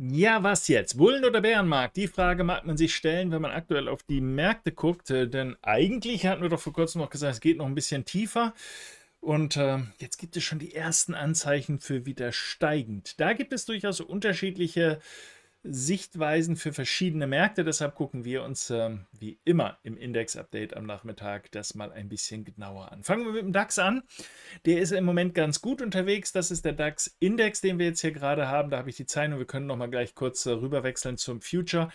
Ja, was jetzt? Bullen- oder Bärenmarkt? Die Frage mag man sich stellen, wenn man aktuell auf die Märkte guckt, äh, denn eigentlich hatten wir doch vor kurzem noch gesagt, es geht noch ein bisschen tiefer. Und äh, jetzt gibt es schon die ersten Anzeichen für wieder steigend. Da gibt es durchaus unterschiedliche äh, Sichtweisen für verschiedene Märkte. Deshalb gucken wir uns ähm, wie immer im Index-Update am Nachmittag das mal ein bisschen genauer an. Fangen wir mit dem DAX an. Der ist im Moment ganz gut unterwegs. Das ist der DAX-Index, den wir jetzt hier gerade haben. Da habe ich die Zeit und Wir können noch mal gleich kurz äh, rüberwechseln zum Future.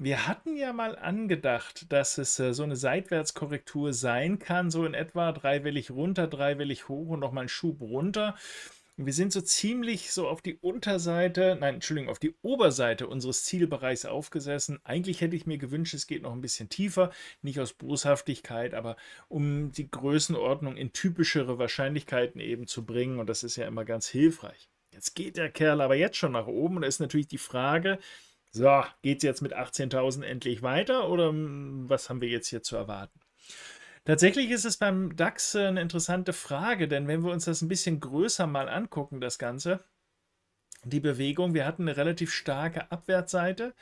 Wir hatten ja mal angedacht, dass es äh, so eine Seitwärtskorrektur sein kann, so in etwa dreiwillig runter, dreiwillig hoch und nochmal einen Schub runter. Und wir sind so ziemlich so auf die Unterseite, nein, Entschuldigung, auf die Oberseite unseres Zielbereichs aufgesessen. Eigentlich hätte ich mir gewünscht, es geht noch ein bisschen tiefer, nicht aus Boshaftigkeit, aber um die Größenordnung in typischere Wahrscheinlichkeiten eben zu bringen. Und das ist ja immer ganz hilfreich. Jetzt geht der Kerl aber jetzt schon nach oben und da ist natürlich die Frage, so, geht es jetzt mit 18.000 endlich weiter oder hm, was haben wir jetzt hier zu erwarten? Tatsächlich ist es beim DAX eine interessante Frage, denn wenn wir uns das ein bisschen größer mal angucken, das Ganze, die Bewegung, wir hatten eine relativ starke Abwärtsseite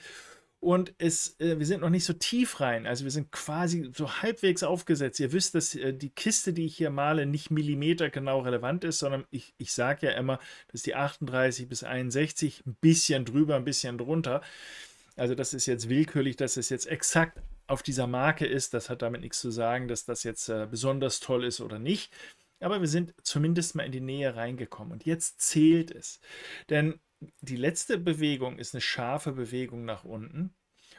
und es, äh, wir sind noch nicht so tief rein. Also wir sind quasi so halbwegs aufgesetzt. Ihr wisst, dass äh, die Kiste, die ich hier male, nicht millimetergenau relevant ist, sondern ich, ich sage ja immer, dass die 38 bis 61 ein bisschen drüber, ein bisschen drunter. Also das ist jetzt willkürlich, das ist jetzt exakt auf dieser Marke ist, das hat damit nichts zu sagen, dass das jetzt äh, besonders toll ist oder nicht. Aber wir sind zumindest mal in die Nähe reingekommen und jetzt zählt es. Denn die letzte Bewegung ist eine scharfe Bewegung nach unten.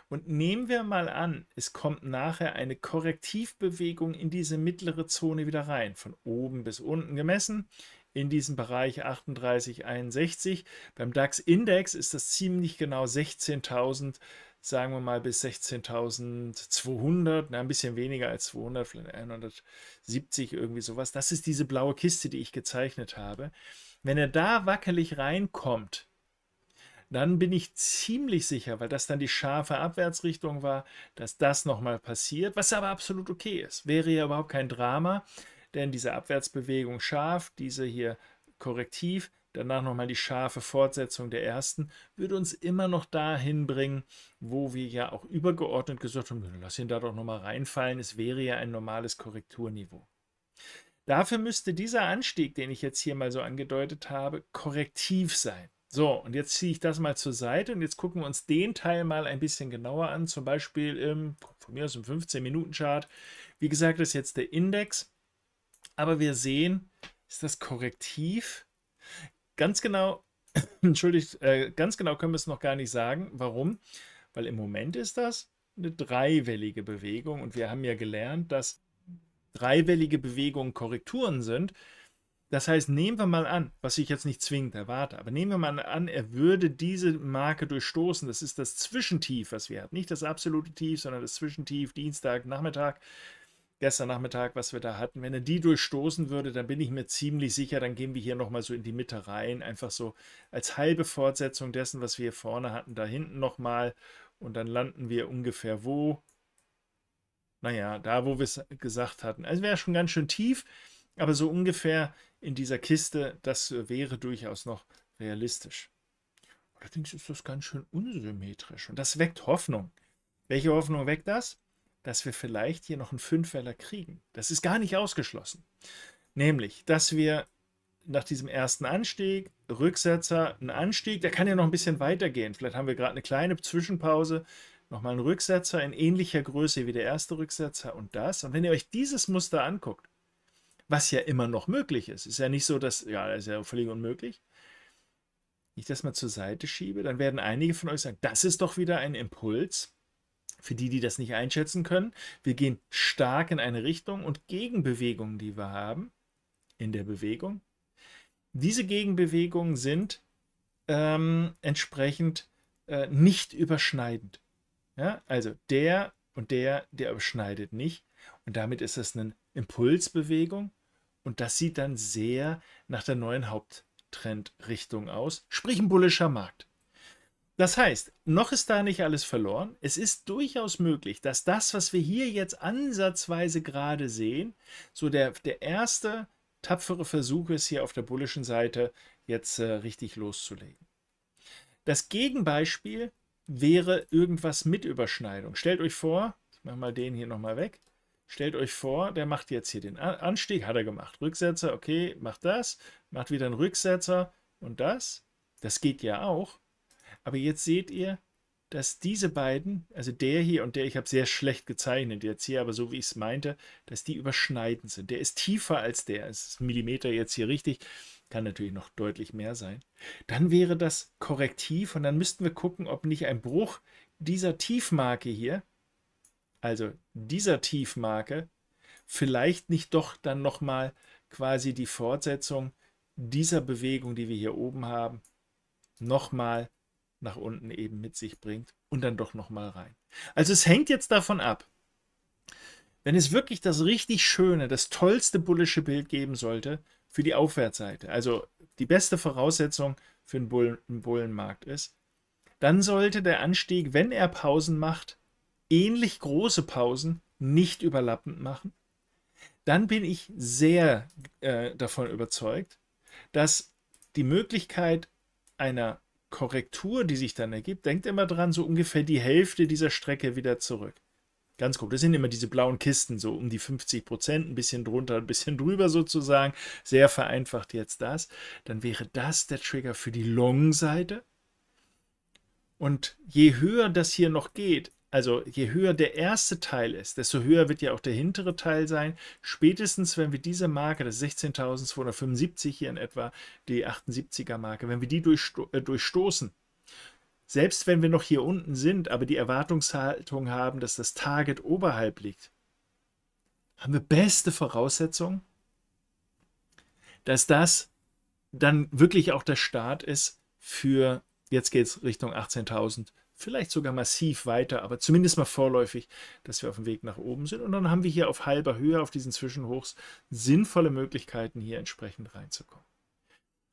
Und nehmen wir mal an, es kommt nachher eine Korrektivbewegung in diese mittlere Zone wieder rein, von oben bis unten gemessen, in diesem Bereich 38, 61. Beim DAX-Index ist das ziemlich genau 16.000 sagen wir mal bis 16.200, ein bisschen weniger als 200, vielleicht 170, irgendwie sowas. Das ist diese blaue Kiste, die ich gezeichnet habe. Wenn er da wackelig reinkommt, dann bin ich ziemlich sicher, weil das dann die scharfe Abwärtsrichtung war, dass das nochmal passiert, was aber absolut okay ist. Wäre ja überhaupt kein Drama, denn diese Abwärtsbewegung scharf, diese hier korrektiv, danach nochmal die scharfe Fortsetzung der ersten, würde uns immer noch dahin bringen, wo wir ja auch übergeordnet gesagt haben, lass ihn da doch nochmal reinfallen, es wäre ja ein normales Korrekturniveau. Dafür müsste dieser Anstieg, den ich jetzt hier mal so angedeutet habe, korrektiv sein. So, und jetzt ziehe ich das mal zur Seite und jetzt gucken wir uns den Teil mal ein bisschen genauer an, zum Beispiel im, von mir aus im 15-Minuten-Chart. Wie gesagt, das ist jetzt der Index, aber wir sehen, ist das korrektiv? ganz genau, entschuldigt, äh, ganz genau können wir es noch gar nicht sagen. Warum? Weil im Moment ist das eine dreiwellige Bewegung und wir haben ja gelernt, dass dreiwellige Bewegungen Korrekturen sind. Das heißt, nehmen wir mal an, was ich jetzt nicht zwingend erwarte, aber nehmen wir mal an, er würde diese Marke durchstoßen. Das ist das Zwischentief, was wir hatten. Nicht das absolute Tief, sondern das Zwischentief Dienstag, Nachmittag gestern Nachmittag, was wir da hatten, wenn er die durchstoßen würde, dann bin ich mir ziemlich sicher, dann gehen wir hier nochmal so in die Mitte rein, einfach so als halbe Fortsetzung dessen, was wir hier vorne hatten, da hinten nochmal und dann landen wir ungefähr wo? Naja, da, wo wir es gesagt hatten. Also wäre schon ganz schön tief, aber so ungefähr in dieser Kiste, das äh, wäre durchaus noch realistisch. Allerdings ist das ganz schön unsymmetrisch und das weckt Hoffnung. Welche Hoffnung weckt das? dass wir vielleicht hier noch einen Fünfweller kriegen. Das ist gar nicht ausgeschlossen. Nämlich, dass wir nach diesem ersten Anstieg, Rücksetzer, einen Anstieg, der kann ja noch ein bisschen weitergehen. Vielleicht haben wir gerade eine kleine Zwischenpause, nochmal einen Rücksetzer in ähnlicher Größe wie der erste Rücksetzer und das. Und wenn ihr euch dieses Muster anguckt, was ja immer noch möglich ist, ist ja nicht so, dass, ja, das ist ja völlig unmöglich, ich das mal zur Seite schiebe, dann werden einige von euch sagen, das ist doch wieder ein Impuls, für die, die das nicht einschätzen können, wir gehen stark in eine Richtung und Gegenbewegungen, die wir haben in der Bewegung, diese Gegenbewegungen sind ähm, entsprechend äh, nicht überschneidend. Ja? Also der und der, der überschneidet nicht. Und damit ist das eine Impulsbewegung. Und das sieht dann sehr nach der neuen Haupttrendrichtung aus. Sprich ein bullischer Markt. Das heißt, noch ist da nicht alles verloren. Es ist durchaus möglich, dass das, was wir hier jetzt ansatzweise gerade sehen, so der, der erste tapfere Versuch ist, hier auf der bullischen Seite jetzt äh, richtig loszulegen. Das Gegenbeispiel wäre irgendwas mit Überschneidung. Stellt euch vor, ich mache mal den hier nochmal weg. Stellt euch vor, der macht jetzt hier den Anstieg, hat er gemacht. Rücksetzer, okay, macht das, macht wieder einen Rücksetzer und das. Das geht ja auch. Aber jetzt seht ihr, dass diese beiden, also der hier und der, ich habe sehr schlecht gezeichnet jetzt hier, aber so wie ich es meinte, dass die überschneidend sind. Der ist tiefer als der. Es ist Millimeter jetzt hier richtig. Kann natürlich noch deutlich mehr sein. Dann wäre das korrektiv und dann müssten wir gucken, ob nicht ein Bruch dieser Tiefmarke hier, also dieser Tiefmarke, vielleicht nicht doch dann nochmal quasi die Fortsetzung dieser Bewegung, die wir hier oben haben, nochmal nach unten eben mit sich bringt und dann doch nochmal rein. Also es hängt jetzt davon ab, wenn es wirklich das richtig schöne, das tollste bullische Bild geben sollte für die Aufwärtsseite, also die beste Voraussetzung für einen, Bullen, einen Bullenmarkt ist, dann sollte der Anstieg, wenn er Pausen macht, ähnlich große Pausen nicht überlappend machen. Dann bin ich sehr äh, davon überzeugt, dass die Möglichkeit einer Korrektur, die sich dann ergibt, denkt immer dran, so ungefähr die Hälfte dieser Strecke wieder zurück. Ganz grob. Das sind immer diese blauen Kisten, so um die 50 Prozent, ein bisschen drunter, ein bisschen drüber sozusagen. Sehr vereinfacht jetzt das. Dann wäre das der Trigger für die Long-Seite. Und je höher das hier noch geht, also je höher der erste Teil ist, desto höher wird ja auch der hintere Teil sein. Spätestens, wenn wir diese Marke, das 16.275 hier in etwa, die 78er Marke, wenn wir die durchsto äh, durchstoßen, selbst wenn wir noch hier unten sind, aber die Erwartungshaltung haben, dass das Target oberhalb liegt, haben wir beste Voraussetzungen, dass das dann wirklich auch der Start ist für, jetzt geht es Richtung 18.000 vielleicht sogar massiv weiter, aber zumindest mal vorläufig, dass wir auf dem Weg nach oben sind. Und dann haben wir hier auf halber Höhe, auf diesen Zwischenhochs, sinnvolle Möglichkeiten, hier entsprechend reinzukommen.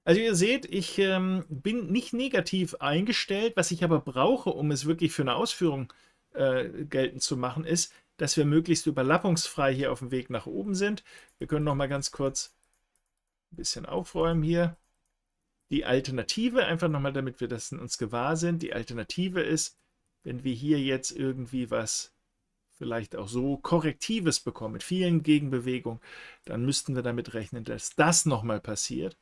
Also ihr seht, ich ähm, bin nicht negativ eingestellt. Was ich aber brauche, um es wirklich für eine Ausführung äh, geltend zu machen, ist, dass wir möglichst überlappungsfrei hier auf dem Weg nach oben sind. Wir können noch mal ganz kurz ein bisschen aufräumen hier. Die Alternative, einfach nochmal, damit wir das uns gewahr sind, die Alternative ist, wenn wir hier jetzt irgendwie was vielleicht auch so Korrektives bekommen, mit vielen Gegenbewegungen, dann müssten wir damit rechnen, dass das nochmal passiert.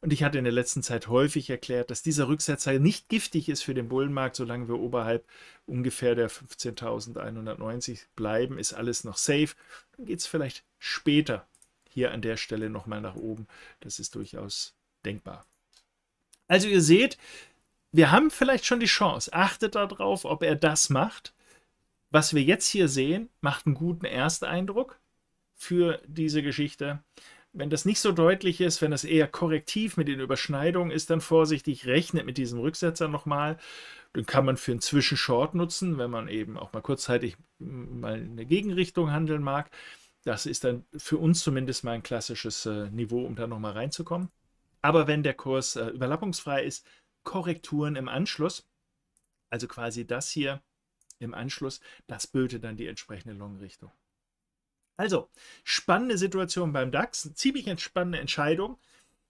Und ich hatte in der letzten Zeit häufig erklärt, dass dieser Rücksetzer nicht giftig ist für den Bullenmarkt, solange wir oberhalb ungefähr der 15.190 bleiben, ist alles noch safe. Dann geht es vielleicht später hier an der Stelle nochmal nach oben. Das ist durchaus denkbar. Also ihr seht, wir haben vielleicht schon die Chance. Achtet darauf, ob er das macht. Was wir jetzt hier sehen, macht einen guten Ersteindruck für diese Geschichte. Wenn das nicht so deutlich ist, wenn das eher korrektiv mit den Überschneidungen ist, dann vorsichtig rechnet mit diesem Rücksetzer nochmal. Den kann man für einen Zwischenshort nutzen, wenn man eben auch mal kurzzeitig mal in eine Gegenrichtung handeln mag. Das ist dann für uns zumindest mal ein klassisches äh, Niveau, um da nochmal reinzukommen. Aber wenn der Kurs äh, überlappungsfrei ist, Korrekturen im Anschluss, also quasi das hier im Anschluss, das bildet dann die entsprechende Long-Richtung. Also, spannende Situation beim DAX, ziemlich entspannende Entscheidung.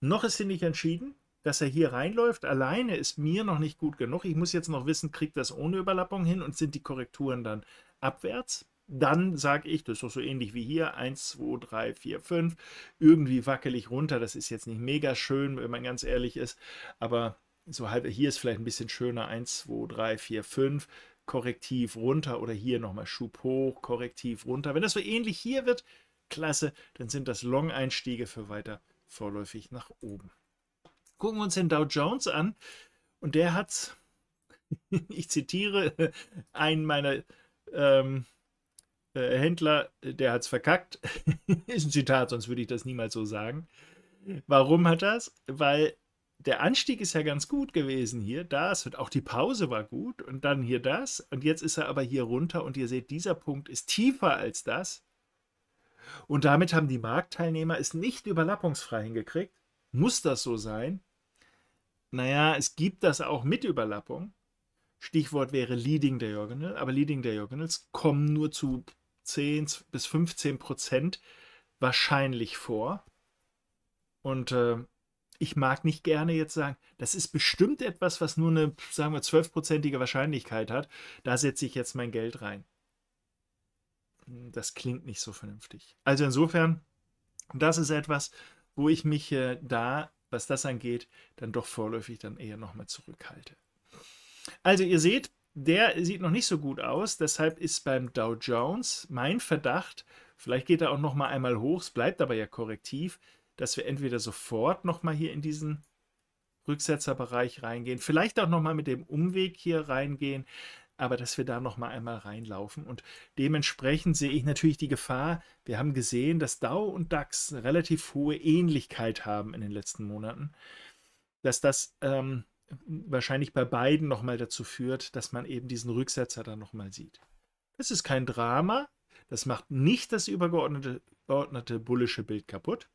Noch ist sie nicht entschieden, dass er hier reinläuft. Alleine ist mir noch nicht gut genug. Ich muss jetzt noch wissen, kriegt das ohne Überlappung hin und sind die Korrekturen dann abwärts? dann sage ich, das ist doch so ähnlich wie hier, 1, 2, 3, 4, 5, irgendwie wackelig runter. Das ist jetzt nicht mega schön, wenn man ganz ehrlich ist, aber so halb, hier ist vielleicht ein bisschen schöner, 1, 2, 3, 4, 5, korrektiv runter oder hier nochmal Schub hoch, korrektiv runter. Wenn das so ähnlich hier wird, klasse, dann sind das Long-Einstiege für weiter vorläufig nach oben. Gucken wir uns den Dow Jones an und der hat, ich zitiere, einen meiner... Ähm, äh, Händler, der hat es verkackt. ist ein Zitat, sonst würde ich das niemals so sagen. Warum hat das? Weil der Anstieg ist ja ganz gut gewesen hier, das und auch die Pause war gut und dann hier das und jetzt ist er aber hier runter und ihr seht, dieser Punkt ist tiefer als das und damit haben die Marktteilnehmer es nicht überlappungsfrei hingekriegt. Muss das so sein? Naja, es gibt das auch mit Überlappung. Stichwort wäre Leading Diagonal, aber Leading Diagonals kommen nur zu 10 bis 15 Prozent wahrscheinlich vor. Und äh, ich mag nicht gerne jetzt sagen, das ist bestimmt etwas, was nur eine, sagen wir, zwölfprozentige Wahrscheinlichkeit hat. Da setze ich jetzt mein Geld rein. Hm, das klingt nicht so vernünftig. Also insofern, das ist etwas, wo ich mich äh, da, was das angeht, dann doch vorläufig dann eher nochmal zurückhalte. Also ihr seht, der sieht noch nicht so gut aus. Deshalb ist beim Dow Jones mein Verdacht, vielleicht geht er auch noch mal einmal hoch, es bleibt aber ja korrektiv, dass wir entweder sofort noch mal hier in diesen Rücksetzerbereich reingehen, vielleicht auch noch mal mit dem Umweg hier reingehen, aber dass wir da noch mal einmal reinlaufen und dementsprechend sehe ich natürlich die Gefahr. Wir haben gesehen, dass Dow und DAX relativ hohe Ähnlichkeit haben in den letzten Monaten, dass das ähm, wahrscheinlich bei beiden nochmal dazu führt, dass man eben diesen Rücksetzer dann nochmal sieht. Das ist kein Drama, das macht nicht das übergeordnete geordnete, bullische Bild kaputt,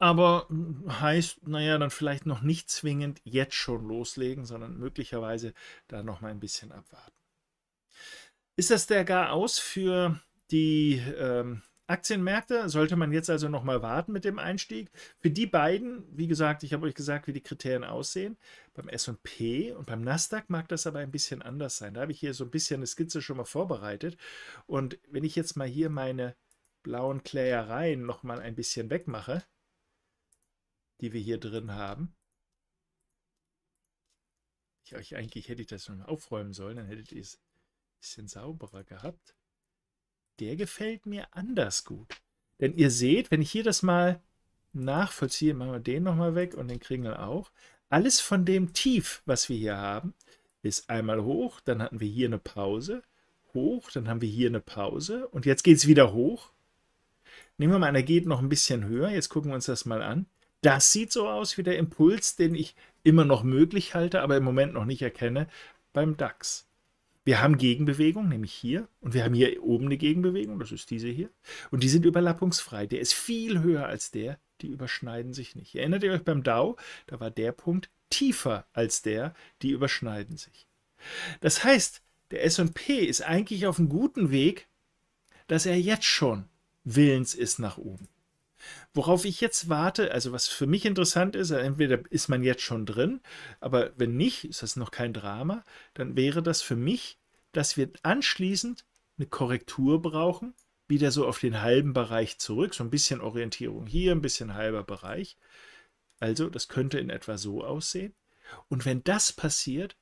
aber hm, heißt, naja, dann vielleicht noch nicht zwingend jetzt schon loslegen, sondern möglicherweise da nochmal ein bisschen abwarten. Ist das der Garaus für die ähm, Aktienmärkte sollte man jetzt also nochmal warten mit dem Einstieg. Für die beiden, wie gesagt, ich habe euch gesagt, wie die Kriterien aussehen. Beim SP und beim Nasdaq mag das aber ein bisschen anders sein. Da habe ich hier so ein bisschen eine Skizze schon mal vorbereitet. Und wenn ich jetzt mal hier meine blauen Klärereien nochmal ein bisschen wegmache, die wir hier drin haben. Ich euch eigentlich hätte ich das schon mal aufräumen sollen, dann hättet ihr es ein bisschen sauberer gehabt der gefällt mir anders gut. Denn ihr seht, wenn ich hier das mal nachvollziehe, machen wir den nochmal weg und den Kringel auch. Alles von dem Tief, was wir hier haben, ist einmal hoch, dann hatten wir hier eine Pause, hoch, dann haben wir hier eine Pause und jetzt geht es wieder hoch. Nehmen wir mal an, er geht noch ein bisschen höher. Jetzt gucken wir uns das mal an. Das sieht so aus wie der Impuls, den ich immer noch möglich halte, aber im Moment noch nicht erkenne beim DAX. Wir haben Gegenbewegung, nämlich hier. Und wir haben hier oben eine Gegenbewegung, das ist diese hier. Und die sind überlappungsfrei. Der ist viel höher als der. Die überschneiden sich nicht. Erinnert ihr euch beim DAO? Da war der Punkt tiefer als der. Die überschneiden sich. Das heißt, der SP ist eigentlich auf einem guten Weg, dass er jetzt schon willens ist nach oben. Worauf ich jetzt warte, also was für mich interessant ist, äh, entweder ist man jetzt schon drin, aber wenn nicht, ist das noch kein Drama, dann wäre das für mich, dass wir anschließend eine Korrektur brauchen, wieder so auf den halben Bereich zurück, so ein bisschen Orientierung hier, ein bisschen halber Bereich. Also das könnte in etwa so aussehen. Und wenn das passiert,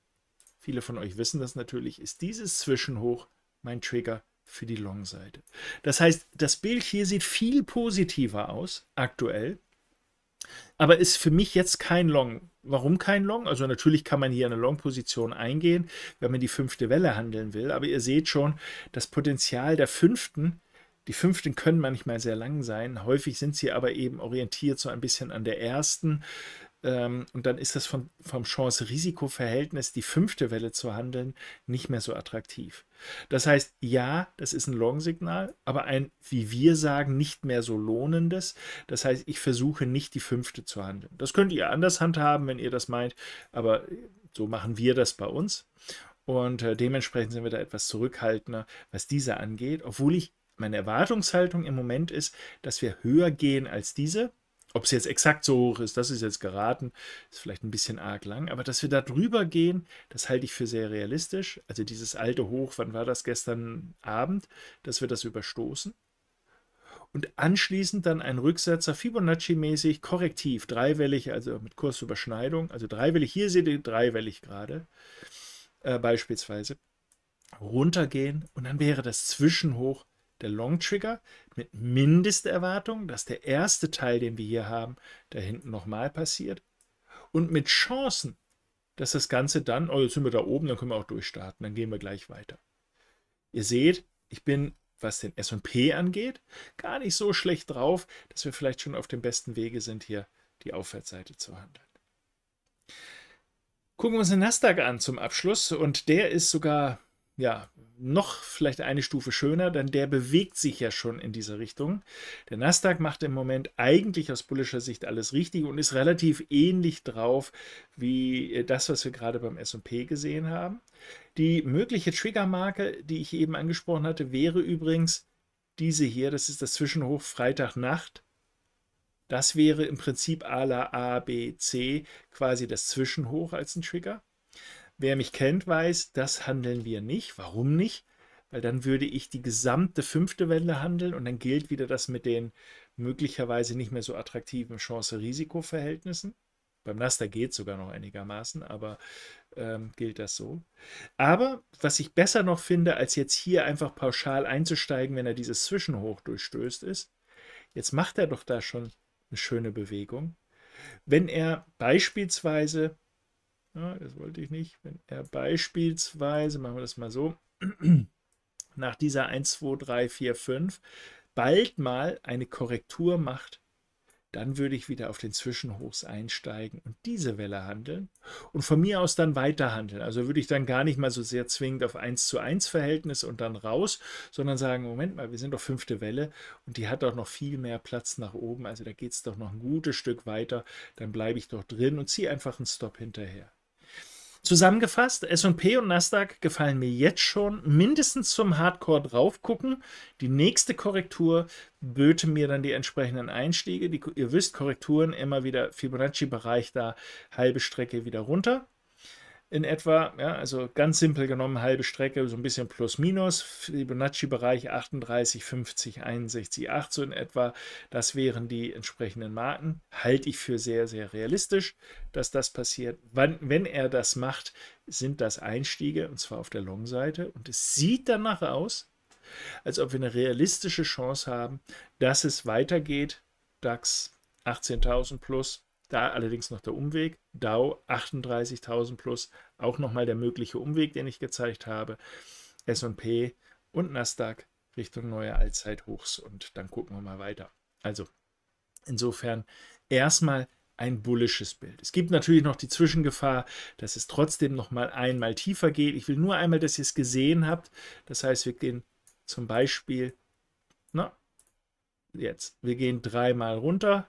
viele von euch wissen das natürlich, ist dieses Zwischenhoch mein Trigger für die Long-Seite. Das heißt, das Bild hier sieht viel positiver aus aktuell, aber ist für mich jetzt kein Long. Warum kein Long? Also natürlich kann man hier eine Long-Position eingehen, wenn man die fünfte Welle handeln will, aber ihr seht schon, das Potenzial der fünften, die fünften können manchmal sehr lang sein, häufig sind sie aber eben orientiert so ein bisschen an der ersten ähm, und dann ist das von, vom Chance-Risiko-Verhältnis, die fünfte Welle zu handeln, nicht mehr so attraktiv. Das heißt, ja, das ist ein Long-Signal, aber ein, wie wir sagen, nicht mehr so lohnendes. Das heißt, ich versuche nicht die fünfte zu handeln. Das könnt ihr anders handhaben, wenn ihr das meint, aber äh, so machen wir das bei uns. Und äh, dementsprechend sind wir da etwas zurückhaltender, was diese angeht, obwohl ich meine Erwartungshaltung im Moment ist, dass wir höher gehen als diese. Ob es jetzt exakt so hoch ist, das ist jetzt geraten, ist vielleicht ein bisschen arg lang, aber dass wir da drüber gehen, das halte ich für sehr realistisch. Also dieses alte Hoch, wann war das gestern Abend, dass wir das überstoßen? Und anschließend dann ein Rücksetzer Fibonacci-mäßig, korrektiv, dreiwellig, also mit Kursüberschneidung, also dreiwellig, hier seht ihr dreiwellig gerade, äh, beispielsweise, runtergehen und dann wäre das Zwischenhoch der Long Trigger mit Mindesterwartung, dass der erste Teil, den wir hier haben, da hinten nochmal passiert und mit Chancen, dass das Ganze dann, oh, jetzt sind wir da oben, dann können wir auch durchstarten, dann gehen wir gleich weiter. Ihr seht, ich bin, was den S&P angeht, gar nicht so schlecht drauf, dass wir vielleicht schon auf dem besten Wege sind, hier die Aufwärtsseite zu handeln. Gucken wir uns den Nasdaq an zum Abschluss und der ist sogar ja, noch vielleicht eine Stufe schöner, denn der bewegt sich ja schon in diese Richtung. Der Nasdaq macht im Moment eigentlich aus bullischer Sicht alles richtig und ist relativ ähnlich drauf wie äh, das, was wir gerade beim SP gesehen haben. Die mögliche Triggermarke, die ich eben angesprochen hatte, wäre übrigens diese hier. Das ist das Zwischenhoch Freitagnacht. Das wäre im Prinzip a la A, B, C quasi das Zwischenhoch als ein Trigger. Wer mich kennt, weiß, das handeln wir nicht. Warum nicht? Weil dann würde ich die gesamte fünfte Welle handeln und dann gilt wieder das mit den möglicherweise nicht mehr so attraktiven Chance-Risiko-Verhältnissen. Beim Naster geht es sogar noch einigermaßen, aber ähm, gilt das so. Aber was ich besser noch finde, als jetzt hier einfach pauschal einzusteigen, wenn er dieses Zwischenhoch durchstößt, ist, jetzt macht er doch da schon eine schöne Bewegung. Wenn er beispielsweise ja, das wollte ich nicht. Wenn er beispielsweise, machen wir das mal so, nach dieser 1, 2, 3, 4, 5 bald mal eine Korrektur macht, dann würde ich wieder auf den Zwischenhochs einsteigen und diese Welle handeln und von mir aus dann weiter handeln. Also würde ich dann gar nicht mal so sehr zwingend auf 1 zu 1 Verhältnis und dann raus, sondern sagen, Moment mal, wir sind doch fünfte Welle und die hat doch noch viel mehr Platz nach oben, also da geht es doch noch ein gutes Stück weiter, dann bleibe ich doch drin und ziehe einfach einen Stop hinterher. Zusammengefasst, SP und Nasdaq gefallen mir jetzt schon mindestens zum Hardcore draufgucken. Die nächste Korrektur böte mir dann die entsprechenden Einstiege. Die, ihr wisst, Korrekturen immer wieder Fibonacci-Bereich da, halbe Strecke wieder runter in etwa. Ja, also ganz simpel genommen, halbe Strecke, so ein bisschen plus minus. Fibonacci-Bereich 38, 50, 61, 8 so in etwa. Das wären die entsprechenden Marken. Halte ich für sehr, sehr realistisch, dass das passiert. Wann, wenn er das macht, sind das Einstiege und zwar auf der Long-Seite. Und es sieht danach aus, als ob wir eine realistische Chance haben, dass es weitergeht. DAX 18.000 plus da allerdings noch der Umweg. DAO 38.000 plus, auch nochmal der mögliche Umweg, den ich gezeigt habe. SP und Nasdaq Richtung neue Allzeithochs und dann gucken wir mal weiter. Also insofern erstmal ein bullisches Bild. Es gibt natürlich noch die Zwischengefahr, dass es trotzdem nochmal einmal tiefer geht. Ich will nur einmal, dass ihr es gesehen habt. Das heißt, wir gehen zum Beispiel, na, jetzt, wir gehen dreimal runter,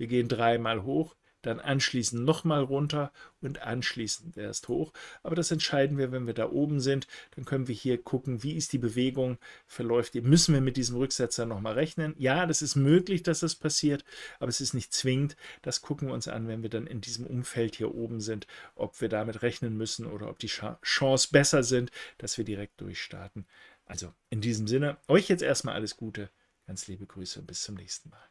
wir gehen dreimal hoch, dann anschließend nochmal runter und anschließend erst hoch. Aber das entscheiden wir, wenn wir da oben sind. Dann können wir hier gucken, wie ist die Bewegung, verläuft die. Müssen wir mit diesem Rücksetzer nochmal rechnen? Ja, das ist möglich, dass das passiert, aber es ist nicht zwingend. Das gucken wir uns an, wenn wir dann in diesem Umfeld hier oben sind, ob wir damit rechnen müssen oder ob die Ch Chance besser sind, dass wir direkt durchstarten. Also in diesem Sinne, euch jetzt erstmal alles Gute, ganz liebe Grüße und bis zum nächsten Mal.